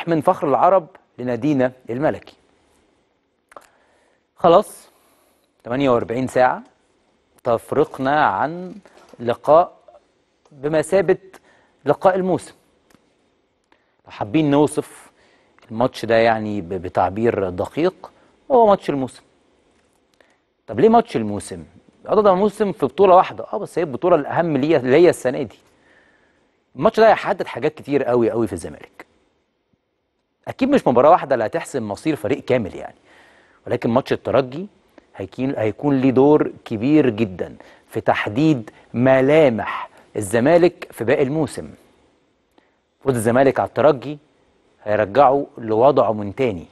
أصبح من فخر العرب لنادينا الملكي خلاص 48 ساعة تفرقنا عن لقاء بمثابة لقاء الموسم لو حابين نوصف الماتش ده يعني بتعبير دقيق هو ماتش الموسم طب ليه ماتش الموسم؟ اه ده موسم في بطولة واحدة اه بس هي البطولة الأهم ليا ليا السنة دي الماتش ده هيحدد حاجات كتير قوي قوي في الزمالك اكيد مش مباراه واحده اللي هتحسم مصير فريق كامل يعني ولكن ماتش الترجي هيكون هيكون ليه دور كبير جدا في تحديد ملامح الزمالك في باقي الموسم فوز الزمالك على الترجي هيرجعه لوضعه من تاني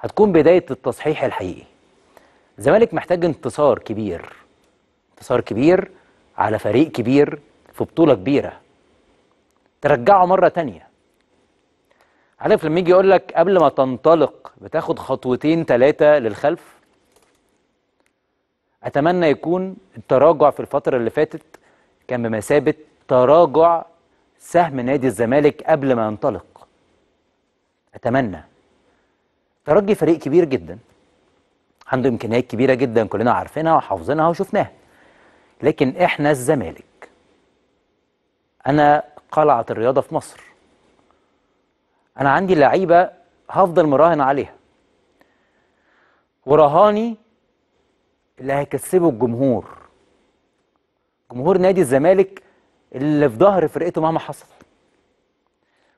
هتكون بدايه التصحيح الحقيقي الزمالك محتاج انتصار كبير انتصار كبير على فريق كبير في بطوله كبيره ترجعه مره تانيه عارف لما يجي يقول لك قبل ما تنطلق بتاخد خطوتين ثلاثة للخلف أتمنى يكون التراجع في الفترة اللي فاتت كان بمثابة تراجع سهم نادي الزمالك قبل ما ينطلق أتمنى ترجي فريق كبير جدا عنده إمكانيات كبيرة جدا كلنا عارفينها وحافظينها وشفناها لكن إحنا الزمالك أنا قلعة الرياضة في مصر انا عندي لعيبه هفضل مراهن عليها ورهاني اللي هيكسبه الجمهور جمهور نادي الزمالك اللي في ظهر فرقته مهما حصل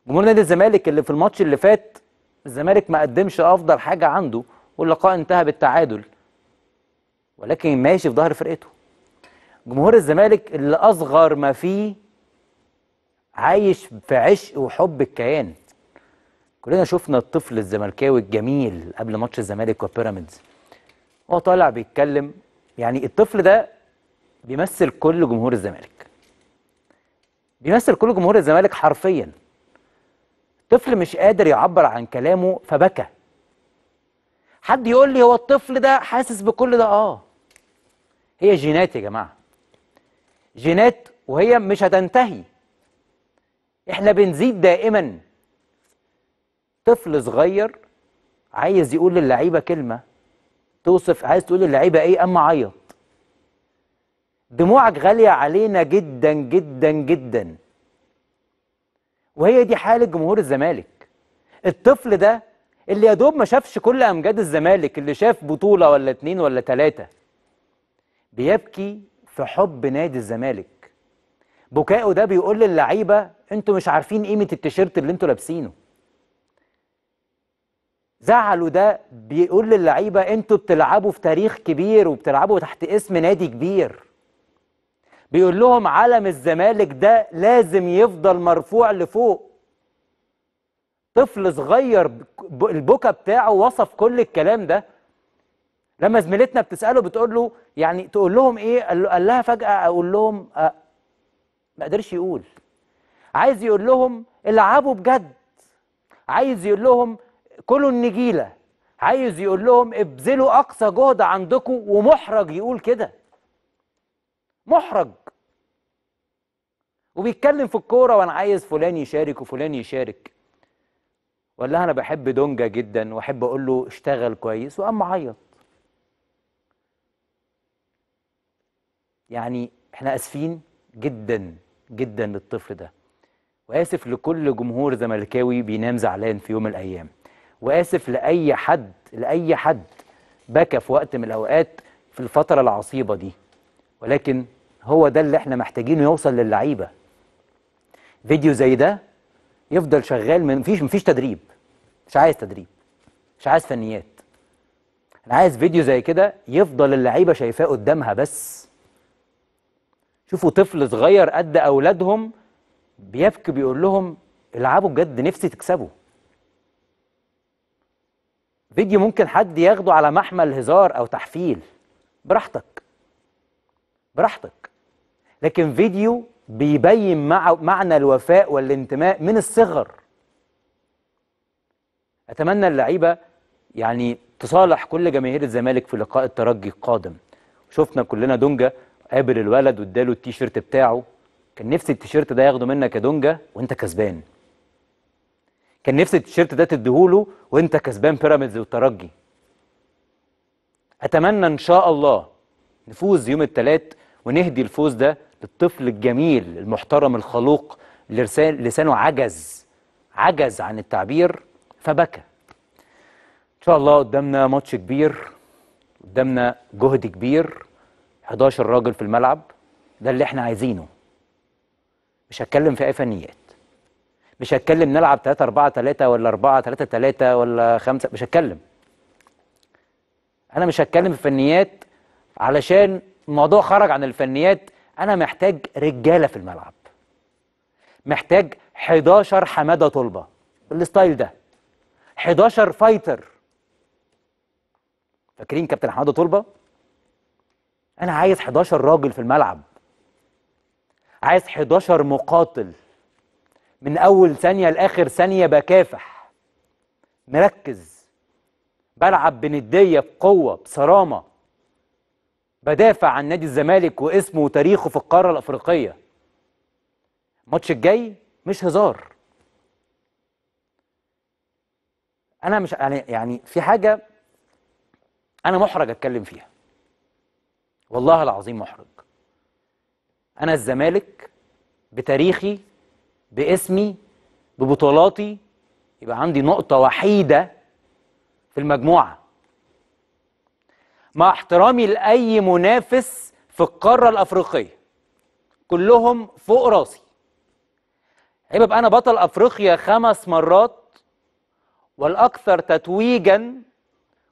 جمهور نادي الزمالك اللي في الماتش اللي فات الزمالك ما قدمش افضل حاجه عنده واللقاء انتهى بالتعادل ولكن ماشي في ظهر فرقته جمهور الزمالك اللي اصغر ما فيه عايش في عشق وحب الكيان كلنا شفنا الطفل الزملكاوي الجميل قبل ماتش الزمالك وبيراميدز هو طالع بيتكلم يعني الطفل ده بيمثل كل جمهور الزمالك بيمثل كل جمهور الزمالك حرفيا الطفل مش قادر يعبر عن كلامه فبكى حد يقول لي هو الطفل ده حاسس بكل ده اه هي جينات يا جماعه جينات وهي مش هتنتهي احنا بنزيد دائما طفل صغير عايز يقول للعيبه كلمه توصف عايز تقول للعيبه ايه اما عيط دموعك غاليه علينا جدا جدا جدا وهي دي حاله جمهور الزمالك الطفل ده اللي يا دوب ما شافش كل امجاد الزمالك اللي شاف بطوله ولا اتنين ولا تلاته بيبكي في حب نادي الزمالك بكائه ده بيقول للعيبه انتوا مش عارفين قيمه التيشيرت اللي انتوا لابسينه زعله ده بيقول للعيبه انتوا بتلعبوا في تاريخ كبير وبتلعبوا تحت اسم نادي كبير بيقول لهم علم الزمالك ده لازم يفضل مرفوع لفوق طفل صغير البكا بتاعه وصف كل الكلام ده لما زميلتنا بتساله بتقول له يعني تقول لهم ايه قال لها فجاه اقول لهم أه ما قدرش يقول عايز يقول لهم العبوا بجد عايز يقول لهم كلوا النجيلة عايز يقول لهم ابذلوا أقصى جهد عندكم ومحرج يقول كده محرج وبيتكلم في الكورة وأنا عايز فلان يشارك وفلان يشارك ولا أنا بحب دونجا جدا وأحب أقول له اشتغل كويس وقام عيط يعني احنا اسفين جدا جدا للطفل ده واسف لكل جمهور زملكاوي بينام زعلان في يوم من الايام واسف لاي حد لاي حد بكى في وقت من الاوقات في الفتره العصيبه دي ولكن هو ده اللي احنا محتاجينه يوصل للعيبه فيديو زي ده يفضل شغال من مفيش مفيش تدريب مش عايز تدريب مش عايز فنيات انا عايز فيديو زي كده يفضل اللعيبه شايفاه قدامها بس شوفوا طفل صغير قد اولادهم بيبكي بيقول لهم العبوا بجد نفسي تكسبوا فيديو ممكن حد ياخده على محمل هزار او تحفيل براحتك براحتك لكن فيديو بيبين مع معنى الوفاء والانتماء من الصغر اتمنى اللعيبه يعني تصالح كل جماهير الزمالك في لقاء الترجي القادم شفنا كلنا دونجا قابل الولد واداله التيشيرت بتاعه كان نفسي التيشيرت ده ياخده منك يا دونجا وانت كسبان كان نفسي التيشيرت ده تديهوله وانت كسبان بيراميدز والترجي اتمنى ان شاء الله نفوز يوم الثلاث ونهدي الفوز ده للطفل الجميل المحترم الخلوق لسانه عجز عجز عن التعبير فبكى ان شاء الله قدامنا ماتش كبير قدامنا جهد كبير 11 راجل في الملعب ده اللي احنا عايزينه مش هتكلم في اي فنيات مش هتكلم نلعب 3 4 3 ولا 4 3 3 ولا 5 مش هتكلم انا مش هتكلم في الفنيات علشان الموضوع خرج عن الفنيات انا محتاج رجاله في الملعب محتاج 11 حماده طلبه الستايل ده 11 فايتر فاكرين كابتن حماده طلبه انا عايز 11 راجل في الملعب عايز 11 مقاتل من أول ثانية لآخر ثانية بكافح مركز بلعب بندية بقوة بصرامة بدافع عن نادي الزمالك واسمه وتاريخه في القارة الأفريقية الماتش الجاي مش هزار أنا مش يعني يعني في حاجة أنا محرج أتكلم فيها والله العظيم محرج أنا الزمالك بتاريخي باسمي ببطولاتي يبقى عندي نقطة وحيدة في المجموعة مع احترامي لأي منافس في القارة الأفريقية كلهم فوق راسي هيبقى أنا بطل أفريقيا خمس مرات والأكثر تتويجا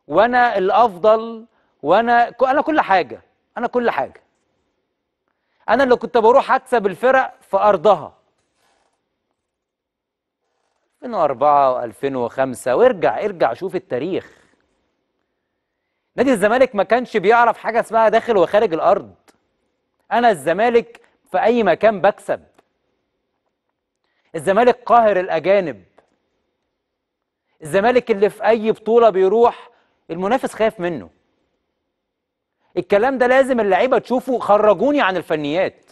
وأنا الأفضل وأنا أنا كل حاجة أنا كل حاجة أنا اللي كنت بروح أكسب الفرق في أرضها 2004 و2005 وارجع ارجع شوف التاريخ نادي الزمالك ما كانش بيعرف حاجه اسمها داخل وخارج الارض انا الزمالك في اي مكان بكسب الزمالك قاهر الاجانب الزمالك اللي في اي بطوله بيروح المنافس خايف منه الكلام ده لازم اللعيبه تشوفه خرجوني عن الفنيات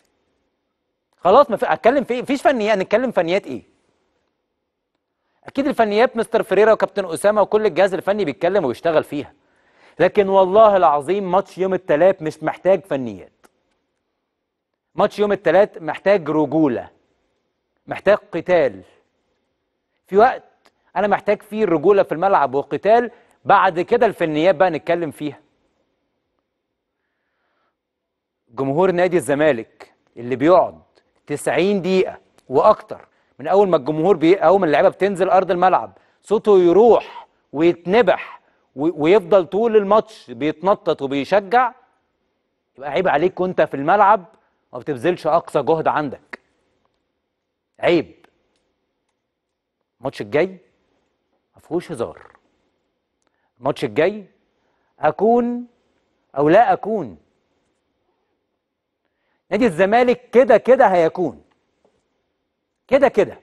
خلاص ما في اتكلم في إيه؟ فيش فنيات نتكلم فنيات ايه اكيد الفنيات مستر فريرا وكابتن اسامه وكل الجهاز الفني بيتكلم وبيشتغل فيها لكن والله العظيم ماتش يوم الثلاث مش محتاج فنيات ماتش يوم الثلاث محتاج رجوله محتاج قتال في وقت انا محتاج فيه الرجوله في الملعب وقتال بعد كده الفنيات بقى نتكلم فيها جمهور نادي الزمالك اللي بيقعد 90 دقيقه واكتر من اول ما الجمهور بي ما اللعيبه بتنزل ارض الملعب صوته يروح ويتنبح ويفضل طول الماتش بيتنطط وبيشجع يبقى عيب عليك وانت في الملعب ما بتبذلش اقصى جهد عندك عيب الماتش الجاي ما فيهوش هزار الماتش الجاي اكون او لا اكون نادي الزمالك كده كده هيكون كده كده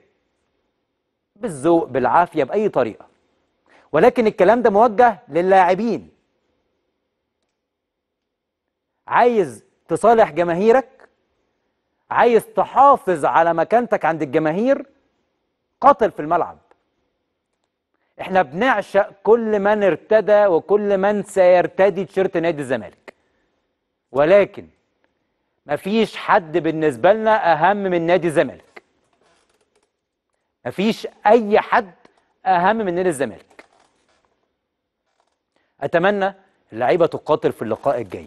بالذوق بالعافيه باي طريقه ولكن الكلام ده موجه للاعبين عايز تصالح جماهيرك عايز تحافظ على مكانتك عند الجماهير قاتل في الملعب احنا بنعشق كل من ارتدى وكل من سيرتدي تيشيرت نادي الزمالك ولكن مفيش حد بالنسبه لنا اهم من نادي الزمالك مفيش أي حد أهم من نادي الزمالك أتمنى اللعيبة تقاتل في اللقاء الجاي